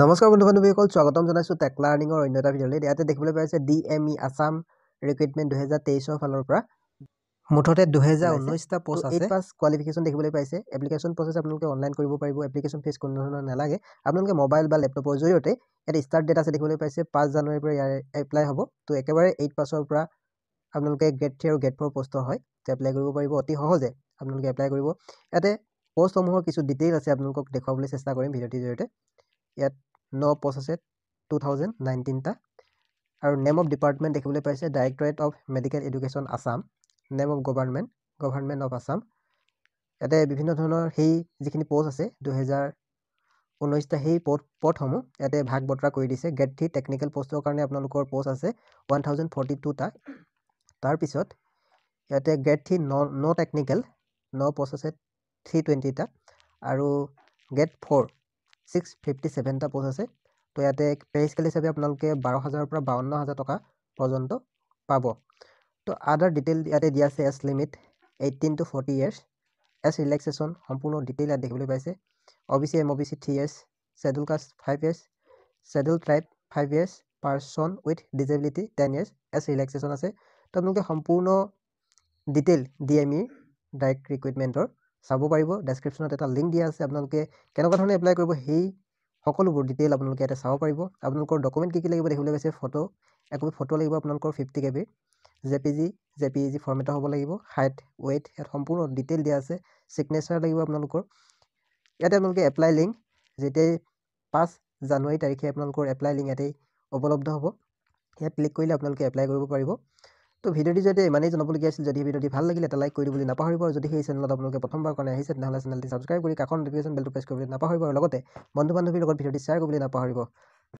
নমস্কাৰ বন্ধু বান্ধৱীসকল স্বাগতম জনাইছোঁ টেক লাৰ্ণিঙৰ অন্য এটা ভিডিঅ'লৈ ইয়াতে দেখিবলৈ পাইছে D M E Assam recruitment দুহেজাৰ তেইছৰ ফালৰ পৰা মুঠতে দুহেজাৰ ঊনৈছটা পষ্ট আছে পাঁচ কোৱালিফিকেশ্যন দেখিবলৈ পাইছে এপ্লিকেশ্যন প্ৰচেছ আপোনালোকে অনলাইন কৰিব পাৰিব এপ্লিকেশ্যন ফিজ কোনো ধৰণৰ নালাগে আপোনালোকে মোবাইল বা লেপটপৰ জৰিয়তে ইয়াত ষ্টাৰ্ট ডেট আছে দেখিবলৈ পাইছে পাঁচ জানুৱাৰীৰ পৰা ইয়াৰ এপ্লাই হ'ব তো একেবাৰে এইট পাছৰ পৰা আপোনালোকে গ্ৰেড থ্ৰী আৰু গ্ৰেড ফ'ৰ পষ্টৰ হয় তো এপ্লাই কৰিব পাৰিব অতি সহজে আপোনালোকে এপ্লাই কৰিব ইয়াতে পষ্টসমূহৰ কিছু ডিটেইল আছে আপোনালোকক দেখুৱাবলৈ চেষ্টা কৰিম ভিডিঅ'টিৰ জৰিয়তে ইয়াত ন প'ষ্ট আছে টু থাউজেণ্ড নাইনটিনটা আৰু নেম অফ ডিপাৰ্টমেণ্ট দেখিবলৈ পাইছে directorate of medical education Assam name of government government of Assam ইয়াতে বিভিন্ন ধৰণৰ সেই যিখিনি পষ্ট আছে দুহেজাৰ ঊনৈছটা সেই পথ পথসমূহ ইয়াতে ভাগ বতৰা কৰি দিছে গ্ৰেড থ্ৰী টেকনিকেল পষ্টৰ কাৰণে আপোনালোকৰ পষ্ট আছে ওৱান থাউজেণ্ড ফৰ্টি টুটা তাৰপিছত ইয়াতে গ্ৰেড থ্ৰী ন ন টেকনিকেল ন পষ্ট আছে থ্ৰী টুৱেণ্টিটা আৰু গ্ৰেড ফ'ৰ ছিক্স ফিফটি ছেভেনটা প'জ আছে তো ইয়াতে পেৰিস্কেল হিচাপে আপোনালোকে বাৰ হাজাৰৰ পৰা বাৱন্ন হাজাৰ টকা পৰ্যন্ত পাব তো আদাৰ ডিটেইল ইয়াতে দিয়া আছে age limit eighteen to forty years age relaxation সম্পূৰ্ণ ডিটেইল ইয়াত দেখিবলৈ পাইছে O' B C M O' B C three years schedule caste five years schedule tribe five years person with disability ten years age relaxation আছে তো আপোনালোকে সম্পূৰ্ণ detail D M ইৰ direct ৰিকুইটমেণ্টৰ চাব পাৰিব ডেছক্ৰিপশ্যনত এটা লিংক দিয়া আছে আপোনালোকে কেনেকুৱা ধৰণে এপ্লাই কৰিব সেই সকলোবোৰ ডিটেইল আপোনালোকে ইয়াতে চাব পাৰিব আপোনালোকৰ ডকুমেণ্ট কি কি লাগিব দেখিবলৈ পাইছে ফটো একপি ফটো লাগিব আপোনালোকৰ ফিফটি কে বিৰ J P G J P G ফৰ্মেটৰ হ'ব লাগিব হাইট ৱেইট ইয়াত সম্পূৰ্ণ ডিটেইল দিয়া আছে ছিগনেচাৰ লাগিব আপোনালোকৰ ইয়াতে আপোনালোকে এপ্লাই লিংক যেতিয়াই পাঁচ জানুৱাৰী তাৰিখে আপোনালোকৰ এপ্লাই লিংক ইয়াতেই উপলব্ধ হ'ব ইয়াত ক্লিক কৰিলে আপোনালোকে এপ্লাই কৰিব পাৰিব তো ভিডিওটি যদি ইমানেই জনাবলগীয়া আছিল যদি ভিডিওটি ভাল লাগিলে এটা লাইক কৰি দিবলৈ নাপাহৰিব আৰু যদি সেই চেনেলত আপোনালোকে প্ৰথমবাৰ কাৰণে আহিছে তেনেহ'লে চেনেলটি ছাবস্ক্ৰাইব কৰি কাষৰ নটিফিকেশ্যন বেলটো প্ৰেছ কৰিবলৈ নাপাহৰিব আৰু লগতে বন্ধু বান্ধৱীৰ লগত ভিডিঅ'টি শ্বেয়াৰ কৰিবলৈ নাপাহৰিব